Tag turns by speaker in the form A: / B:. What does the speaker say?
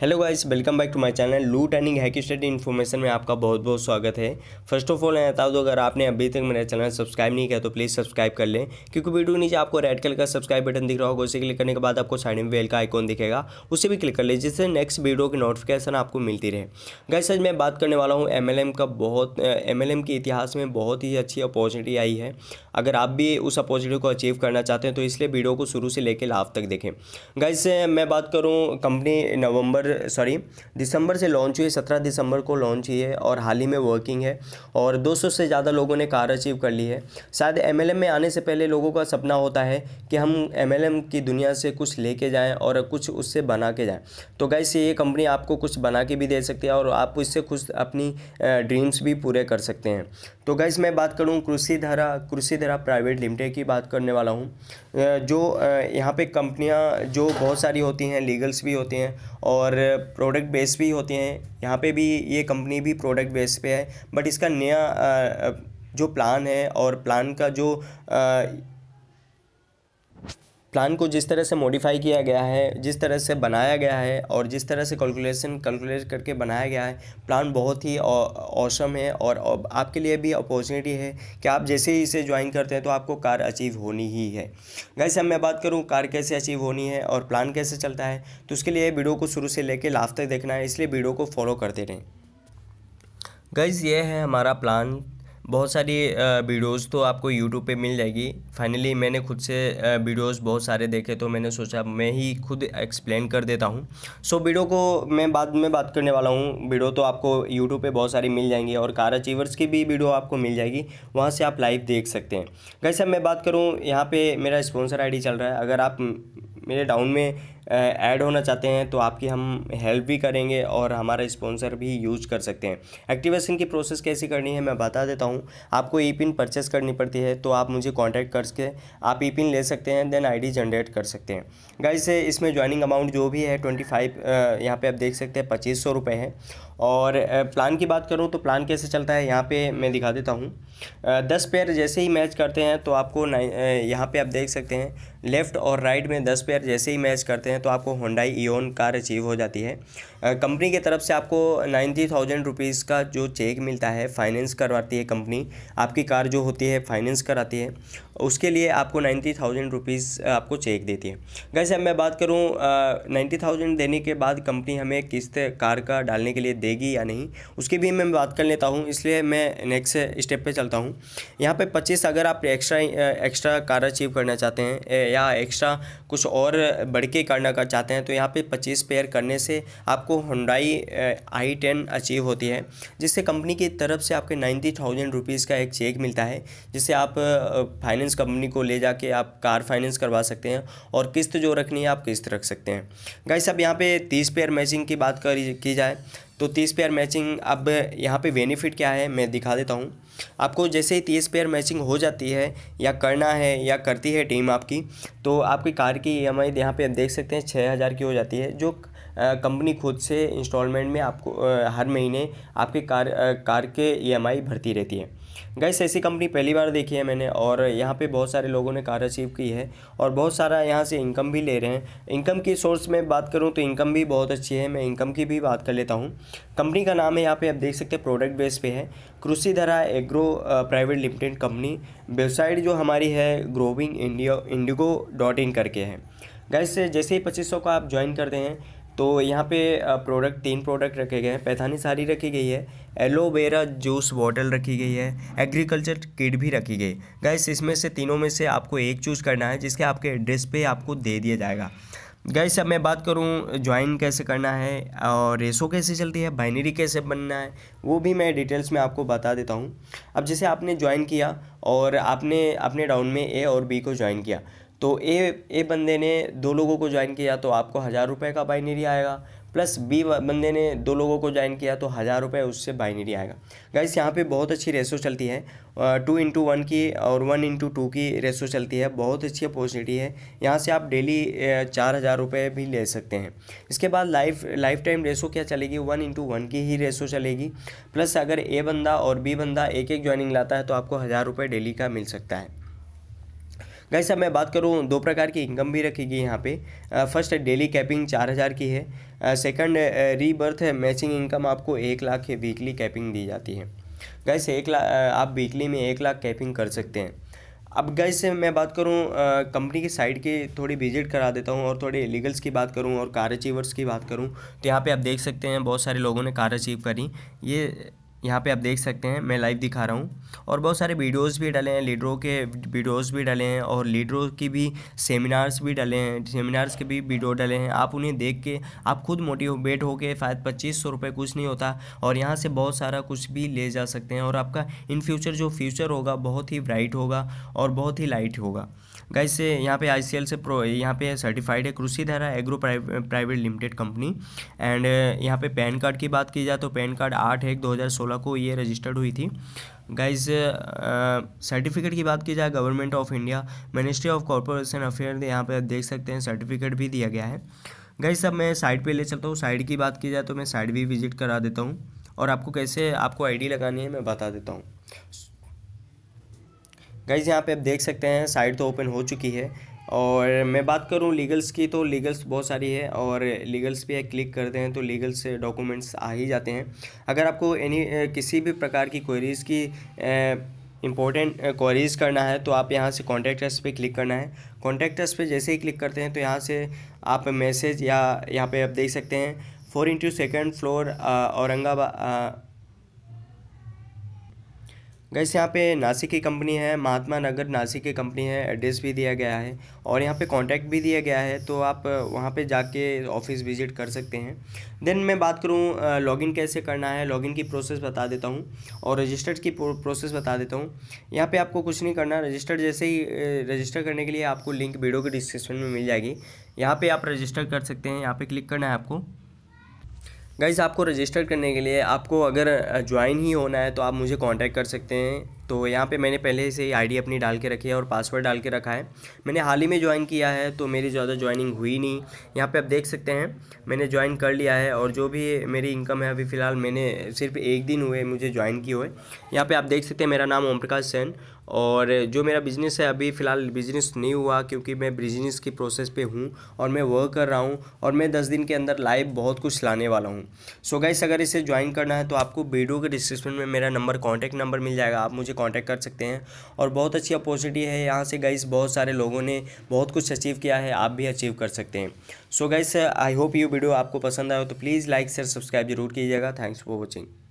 A: hello guys welcome back to my channel लूट एंडिंग हैकी स्टडी इन्फॉर्मेशन में आपका बहुत बहुत स्वागत है फर्स्ट ऑफ ऑल मैं बता दो अगर आपने अभी तक मेरा चैनल सब्सक्राइब नहीं किया तो प्लीज़ सब्सक्राइब कर लें क्योंकि वीडियो नीचे आपको रेड कलर का सब्सक्राइब बटन दिख रहा होगा उसे क्लिक करने के बाद आपको साइड में बेल का आइकॉन दिखेगा उसे भी क्लिक कर लें जिससे नेक्स्ट वीडियो की नोटिफिकेशन आपको मिलती रहे गाइस आज मैं बात करने वाला हूँ एम का बहुत एम के इतिहास में बहुत ही अच्छी अपॉर्चुनिटी आई है अगर आप भी उस अपॉर्चुनिटी को अचीव करना चाहते हैं तो इसलिए वीडियो को शुरू से लेकर लाभ तक देखें गाइस मैं बात करूँ कंपनी नवंबर सॉरी दिसंबर से लॉन्च हुई सत्रह दिसंबर को लॉन्च हुई है और हाल ही में वर्किंग है और 200 से ज़्यादा लोगों ने कार अचीव कर ली है शायद एम में आने से पहले लोगों का सपना होता है कि हम एम की दुनिया से कुछ लेके जाएँ और कुछ उससे बना के जाएँ तो गैस ये कंपनी आपको कुछ बना के भी दे सकती है और आप इससे खुद अपनी ड्रीम्स भी पूरे कर सकते हैं तो गैस मैं बात करूँ कृषि कृषिधारा प्राइवेट लिमिटेड की बात करने वाला हूँ जो यहाँ पे कंपनियाँ जो बहुत सारी होती हैं लीगल्स भी होती हैं और प्रोडक्ट बेस भी होते हैं यहाँ पे भी ये कंपनी भी प्रोडक्ट बेस पे है बट इसका नया जो प्लान है और प्लान का जो प्लान को जिस तरह से मॉडिफाई किया गया है जिस तरह से बनाया गया है और जिस तरह से कैलकुलेशन कैलकुलेट करके बनाया गया है प्लान बहुत ही औसम है और आपके लिए भी अपॉर्चुनिटी है कि आप जैसे ही इसे ज्वाइन करते हैं तो आपको कार अचीव होनी ही है गैस अब मैं बात करूँ कार कैसे अचीव होनी है और प्लान कैसे चलता है तो उसके लिए वीडियो को शुरू से लेकर लास्ट तक देखना है इसलिए वीडियो को फॉलो करते रहें गैस ये है हमारा प्लान बहुत सारी वीडियोस तो आपको यूट्यूब पे मिल जाएगी फाइनली मैंने खुद से वीडियोस बहुत सारे देखे तो मैंने सोचा मैं ही खुद एक्सप्लेन कर देता हूँ सो वीडियो को मैं बाद में बात करने वाला हूँ वीडियो तो आपको यूट्यूब पे बहुत सारी मिल जाएंगी और कार अचीवर्स की भी वीडियो आपको मिल जाएगी वहाँ से आप लाइव देख सकते हैं कैसे मैं बात करूँ यहाँ पर मेरा स्पॉन्सर आई चल रहा है अगर आप मेरे डाउन में ऐड होना चाहते हैं तो आपकी हम हेल्प भी करेंगे और हमारा स्पॉन्सर भी यूज कर सकते हैं एक्टिवेशन की प्रोसेस कैसी करनी है मैं बता देता हूँ आपको ई पिन परचेस करनी पड़ती है तो आप मुझे कॉन्टैक्ट करके आप ई पिन ले सकते हैं देन आईडी जनरेट कर सकते हैं गाइस इसमें ज्वाइनिंग अमाउंट जो भी है ट्वेंटी फाइव यहाँ पर आप देख सकते हैं पच्चीस सौ रुपये है और प्लान की बात करूँ तो प्लान कैसे चलता है यहाँ पे मैं दिखा देता हूँ दस पेयर जैसे ही मैच करते हैं तो आपको यहाँ पे आप देख सकते हैं लेफ़्ट और राइट में दस पेयर जैसे ही मैच करते हैं तो आपको होंडाई ईन कार अचीव हो जाती है कंपनी की तरफ से आपको नाइन्टी थाउजेंड रुपीज़ का जो चेक मिलता है फाइनेंस करवाती है कंपनी आपकी कार जो होती है फाइनेंस कराती है उसके लिए आपको नाइन्टी थाउजेंड रुपीज़ आपको चेक देती है वैसे अब मैं बात करूँ नाइन्टी थाउजेंड देने के बाद कंपनी हमें किस्त कार का डालने के लिए देगी या नहीं उसकी भी मैं बात कर लेता हूँ इसलिए मैं नेक्स्ट स्टेप पे चलता हूँ यहाँ पे पच्चीस अगर आप एक्स्ट्रा एक्स्ट्रा कार अचीव करना चाहते हैं या एक्स्ट्रा कुछ और बढ़ के करना कर चाहते हैं तो यहाँ पे पच्चीस पेयर करने से आपको हुंडाई आई टेन अचीव होती है जिससे कंपनी की तरफ से आपके नाइन्टी थाउजेंड रुपीज़ का एक चेक मिलता है जिससे आप फाइनेंस कंपनी को ले जाके आप कार फाइनेंस करवा सकते हैं और किस्त जो रखनी है आप किस्त रख सकते हैं गाइस अब यहाँ पे तीस पेयर मैचिंग की बात करी की जाए तो तीस पेयर मैचिंग अब यहाँ पे बेनिफिट क्या है मैं दिखा देता हूँ आपको जैसे ही तीस पेयर मैचिंग हो जाती है या करना है या करती है टीम आपकी तो आपकी कार की ई एम आई यहाँ पर आप देख सकते हैं छः हज़ार की हो जाती है जो कंपनी खुद से इंस्टॉलमेंट में आपको हर महीने आपके कार कार के ई e भरती रहती है गैस ऐसी कंपनी पहली बार देखी है मैंने और यहाँ पे बहुत सारे लोगों ने कार अचीव की है और बहुत सारा यहाँ से इनकम भी ले रहे हैं इनकम की सोर्स में बात करूँ तो इनकम भी बहुत अच्छी है मैं इनकम की भी बात कर लेता हूँ कंपनी का नाम है यहाँ पे आप देख सकते हैं प्रोडक्ट बेस पे है Krishidhara agro private limited company website जो हमारी है growing India indigo dot in करके है गैस जैसे ही पच्चीस का आप ज्वाइन करते हैं तो यहाँ पे प्रोडक्ट तीन प्रोडक्ट रखे गए हैं पैथानी साड़ी रखी गई है एलोवेरा जूस बॉटल रखी गई है एग्रीकल्चर किट भी रखी गई गैस इसमें से तीनों में से आपको एक चूज़ करना है जिसके आपके एड्रेस पे आपको दे दिया जाएगा गैस अब मैं बात करूँ ज्वाइन कैसे करना है और रेसो कैसे चलती है बाइनरी कैसे बनना है वो भी मैं डिटेल्स में आपको बता देता हूँ अब जैसे आपने ज्वाइन किया और आपने अपने डाउन में ए और बी को ज्वाइन किया तो ए ए बंदे ने दो लोगों को ज्वाइन किया तो आपको हज़ार रुपये का बाइनरी आएगा प्लस बी बंदे ने दो लोगों को ज्वाइन किया तो हज़ार रुपये उससे बाइनरी आएगा गाइस यहाँ पे बहुत अच्छी रेसो चलती है टू इंटू वन की और वन इंटू टू की रेसो चलती है बहुत अच्छी अपॉर्चुनिटी है यहाँ से आप डेली चार हज़ार रुपये भी ले सकते हैं इसके बाद लाइफ लाइफ टाइम रेसो क्या चलेगी वन इंटू वन की ही रेसो चलेगी प्लस अगर ए बंदा और बी बंदा एक एक ज्वाइनिंग लाता है तो आपको हज़ार रुपये डेली का मिल सकता है गाइस अब मैं बात करूँ दो प्रकार की इनकम भी रखी गई यहाँ पे फर्स्ट डेली कैपिंग चार हज़ार की है सेकंड रीबर्थ है मैचिंग इनकम आपको एक लाख की वीकली कैपिंग दी जाती है गाइस एक लाख आप वीकली में एक लाख कैपिंग कर सकते हैं अब गाइस मैं बात करूँ कंपनी की साइड की थोड़ी विजिट करा देता हूँ और थोड़े लीगल्स की बात करूँ और कार अचीवर्स की बात करूँ तो यहाँ पे आप देख सकते हैं बहुत सारे लोगों ने कार अचीव करी ये यहाँ पे आप देख सकते हैं मैं लाइव दिखा रहा हूँ और बहुत सारे वीडियोस भी डले हैं लीडरों के वीडियोस भी डले हैं और लीडरों की भी सेमिनार्स भी डले हैं सेमिनार्स के भी वीडियो डले हैं आप उन्हें देख के आप खुद मोटिवेट हो के शायद पच्चीस सौ रुपये कुछ नहीं होता और यहाँ से बहुत सारा कुछ भी ले जा सकते हैं और आपका इन फ्यूचर जो फ्यूचर होगा बहुत ही ब्राइट होगा और बहुत ही लाइट होगा गाइस यहाँ पे आई से प्रो यहाँ पे सर्टिफाइड है Krishidhara agro private limited company and यहाँ पे पैन कार्ड की बात की जाए तो पैन कार्ड आठ एक दो 2016 को ये रजिस्टर्ड हुई थी गाइज सर्टिफिकेट uh, की बात की जाए government of India ministry of corporation affair यहाँ पर देख सकते हैं सर्टिफिकेट भी दिया गया है गाइज सब मैं साइड पे ले चलता हूँ साइड की बात की जाए तो मैं साइड भी विजिट करा देता हूँ और आपको कैसे आपको आईडी लगानी है मैं बता देता हूँ गाइज यहाँ पे आप देख सकते हैं साइड तो ओपन हो चुकी है और मैं बात करूं लीगल्स की तो लीगल्स बहुत सारी है और लीगल्स पे क्लिक करते हैं तो लीगल्स डॉक्यूमेंट्स आ ही जाते हैं अगर आपको एनी किसी भी प्रकार की क्वेरीज़ की इंपॉर्टेंट क्वेरीज़ करना है तो आप यहाँ से कॉन्टैक्ट अस पे क्लिक करना है कॉन्टैक्ट अस पे जैसे ही क्लिक करते हैं तो यहाँ से आप मैसेज या यहाँ पे आप देख सकते हैं four into second floor Aurangabad गैस यहाँ पे नासिक की कंपनी है महात्मा नगर नासिक की कंपनी है एड्रेस भी दिया गया है और यहाँ पे कांटेक्ट भी दिया गया है तो आप वहाँ पे जाके ऑफिस विजिट कर सकते हैं देन मैं बात करूँ लॉगिन कैसे करना है लॉगिन की प्रोसेस बता देता हूँ और रजिस्टर्ड की प्रोसेस बता देता हूँ यहाँ पर आपको कुछ नहीं करना रजिस्टर्ड जैसे ही रजिस्टर करने के लिए आपको लिंक वीडियो के डिस्क्रिप्शन में मिल जाएगी यहाँ पर आप रजिस्टर कर सकते हैं यहाँ पर क्लिक करना है आपको गाइज़ आपको रजिस्टर करने के लिए आपको अगर ज्वाइन ही होना है तो आप मुझे कांटेक्ट कर सकते हैं तो यहाँ पे मैंने पहले से ही आईडी अपनी डाल के रखी है और पासवर्ड डाल के रखा है मैंने हाल ही में ज्वाइन किया है तो मेरी ज़्यादा ज्वाइनिंग हुई नहीं यहाँ पे आप देख सकते हैं मैंने ज्वाइन कर लिया है और जो भी मेरी इनकम है अभी फ़िलहाल मैंने सिर्फ एक दिन हुए मुझे ज्वाइन किए हुए यहाँ पर आप देख सकते हैं मेरा नाम ओम प्रकाश सेन और जो मेरा बिज़नेस है अभी फ़िलहाल बिज़नेस नहीं हुआ क्योंकि मैं बिज़नेस की प्रोसेस पे हूँ और मैं वर्क कर रहा हूँ और मैं दस दिन के अंदर लाइव बहुत कुछ लाने वाला हूँ सो गाइस अगर इसे ज्वाइन करना है तो आपको वीडियो के डिस्क्रिप्शन में मेरा नंबर कॉन्टैक्ट नंबर मिल जाएगा आप मुझे कॉन्टैक्ट कर सकते हैं और बहुत अच्छी अपॉर्चुनिटी है यहाँ से गाइस बहुत सारे लोगों ने बहुत कुछ अचीव किया है आप भी अचीव कर सकते हैं so guys I hope you video आपको पसंद आए तो प्लीज़ लाइक शेयर सब्सक्राइब जरूर कीजिएगा थैंक्स फॉर वॉचिंग